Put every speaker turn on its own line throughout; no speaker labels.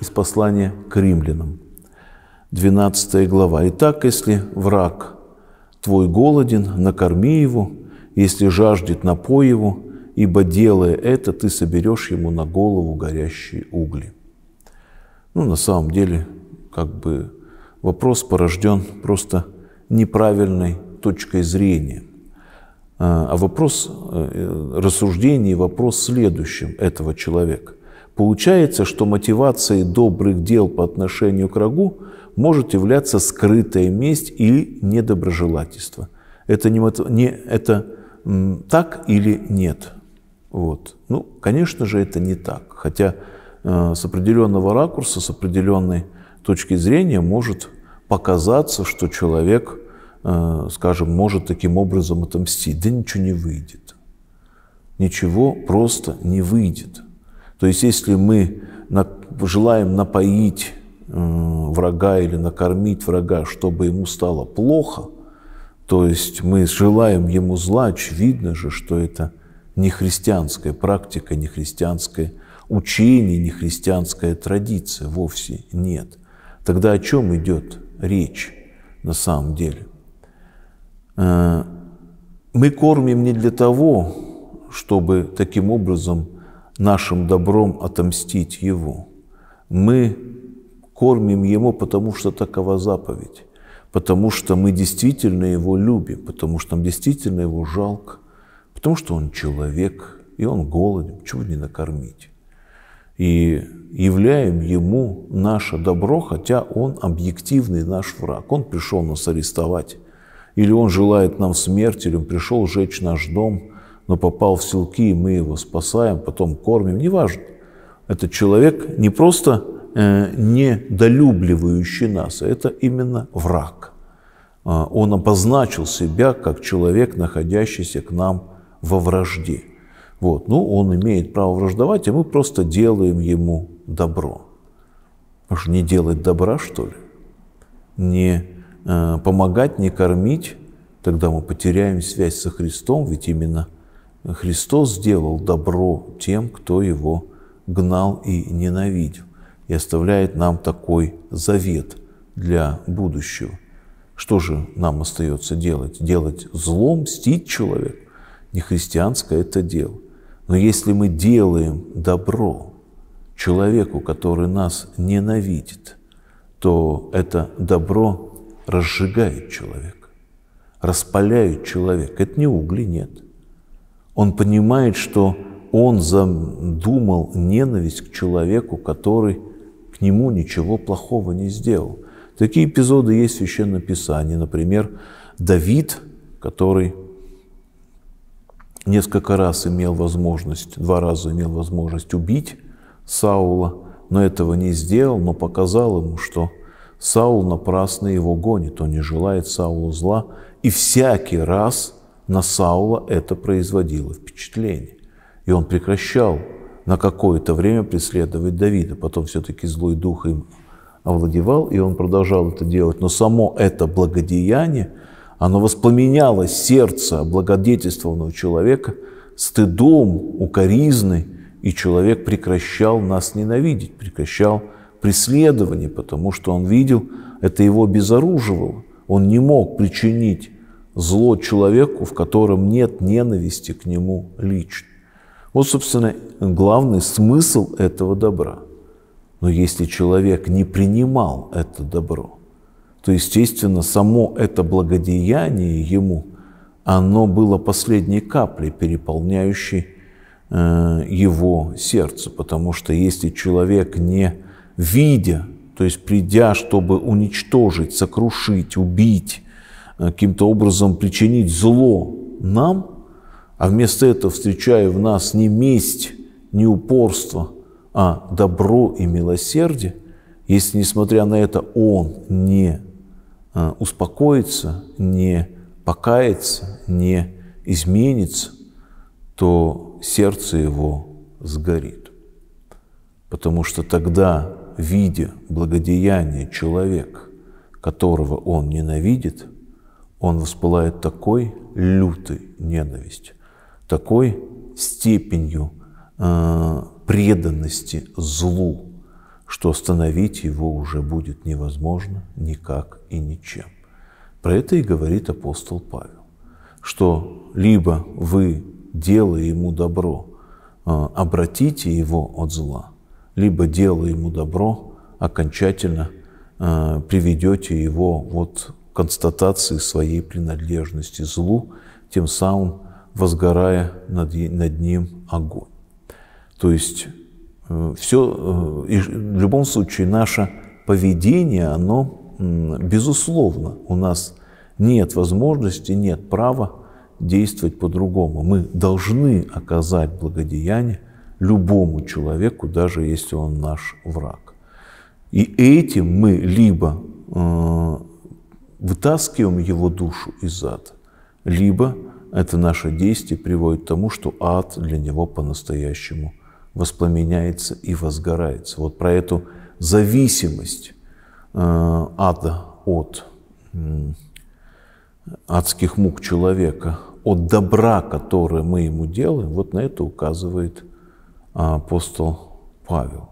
из послания к римлянам, 12 глава. «Итак, если враг твой голоден, накорми его, если жаждет, напой его, ибо, делая это, ты соберешь ему на голову горящие угли». Ну, на самом деле, как бы вопрос порожден просто неправильной точкой зрения. А, а вопрос э, э, рассуждений, вопрос следующим этого человека. Получается, что мотивацией добрых дел по отношению к врагу может являться скрытая месть или недоброжелательство. Это, не, не, это так или нет? Вот. Ну, конечно же, это не так. Хотя э, с определенного ракурса, с определенной точки зрения может показаться, что человек, э, скажем, может таким образом отомстить. Да ничего не выйдет. Ничего просто не выйдет. То есть если мы желаем напоить э, врага или накормить врага, чтобы ему стало плохо, то есть мы желаем ему зла, очевидно же, что это не христианская практика, не христианское учение, не христианская традиция, вовсе нет. Тогда о чем идет речь на самом деле? Э, мы кормим не для того, чтобы таким образом – нашим добром отомстить Его. Мы кормим Его, потому что такова заповедь, потому что мы действительно Его любим, потому что нам действительно Его жалко, потому что Он человек, и Он голоден, чего не накормить. И являем Ему наше добро, хотя Он объективный наш враг. Он пришел нас арестовать, или Он желает нам смерти, или Он пришел сжечь наш дом – но попал в селки, и мы его спасаем, потом кормим, неважно. Этот человек не просто э, недолюбливающий нас, а это именно враг. А, он обозначил себя как человек, находящийся к нам во вражде. Вот. Ну, он имеет право враждовать, а мы просто делаем ему добро. Уж не делать добра, что ли? Не э, помогать, не кормить, тогда мы потеряем связь со Христом, ведь именно – Христос сделал добро тем, кто его гнал и ненавидел, и оставляет нам такой завет для будущего. Что же нам остается делать? Делать зло, мстить человеку? Не христианское это дело. Но если мы делаем добро человеку, который нас ненавидит, то это добро разжигает человека, распаляет человека. Это не угли, нет – он понимает, что он задумал ненависть к человеку, который к нему ничего плохого не сделал. Такие эпизоды есть в Священном Писании. Например, Давид, который несколько раз имел возможность, два раза имел возможность убить Саула, но этого не сделал, но показал ему, что Саул напрасно его гонит, он не желает Саулу зла, и всякий раз – на Саула это производило впечатление. И он прекращал на какое-то время преследовать Давида. Потом все-таки злой дух им овладевал, и он продолжал это делать. Но само это благодеяние, оно воспламеняло сердце благодетельствованного человека стыдом, укоризной, и человек прекращал нас ненавидеть, прекращал преследование, потому что он видел, это его обезоруживало. Он не мог причинить зло человеку, в котором нет ненависти к нему лично. Вот, собственно, главный смысл этого добра. Но если человек не принимал это добро, то, естественно, само это благодеяние ему, оно было последней каплей, переполняющей э, его сердце, потому что если человек не видя, то есть придя, чтобы уничтожить, сокрушить, убить, Э, каким-то образом причинить зло нам, а вместо этого встречая в нас не месть, не упорство, а добро и милосердие, если, несмотря на это, он не э, успокоится, не покается, не изменится, то сердце его сгорит. Потому что тогда, видя благодеяние человека, которого он ненавидит – он воспылает такой лютой ненавистью, такой степенью э, преданности злу, что остановить его уже будет невозможно никак и ничем. Про это и говорит апостол Павел, что либо вы, делая ему добро, э, обратите его от зла, либо, делая ему добро, окончательно э, приведете его вот констатации своей принадлежности злу, тем самым возгорая над, над ним огонь. То есть э, все, э, и в любом случае, наше поведение, оно, безусловно, у нас нет возможности, нет права действовать по-другому. Мы должны оказать благодеяние любому человеку, даже если он наш враг. И этим мы либо э, вытаскиваем его душу из ада, либо это наше действие приводит к тому, что ад для него по-настоящему воспламеняется и возгорается. Вот про эту зависимость э, ада от адских мук человека, от добра, которое мы ему делаем, вот на это указывает а, апостол Павел.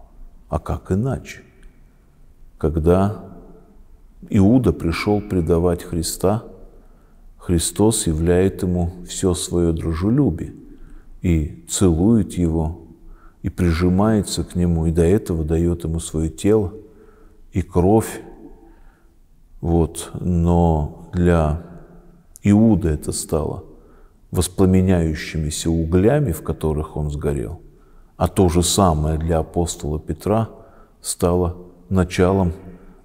А как иначе? Когда Иуда пришел предавать Христа, Христос являет ему все свое дружелюбие и целует его, и прижимается к нему, и до этого дает ему свое тело и кровь. Вот. Но для Иуда это стало воспламеняющимися углями, в которых он сгорел, а то же самое для апостола Петра стало началом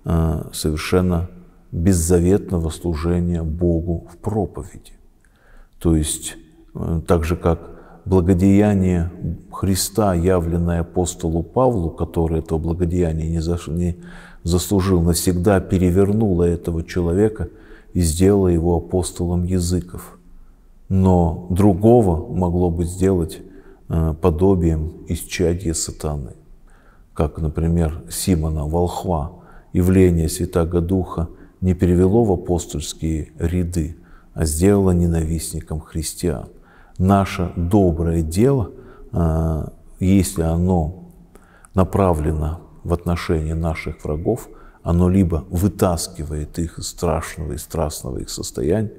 Э, совершенно беззаветного служения Богу в проповеди. То есть, э, так же как благодеяние Христа, явленное апостолу Павлу, который этого благодеяния не, заслужил, навсегда перевернуло этого человека и сделало его апостолом языков. Но другого могло бы сделать э, подобием исчадья сатаны, как, например, Симона Волхва, явление Святаго Духа не перевело в апостольские ряды, а сделало ненавистником христиан. Наше доброе дело, а, если оно направлено в отношении наших врагов, оно либо вытаскивает их из страшного и страстного их состояния,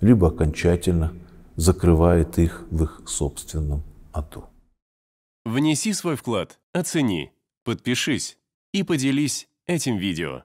либо окончательно закрывает их в их собственном аду. Внеси свой вклад, оцени, подпишись и поделись этим видео.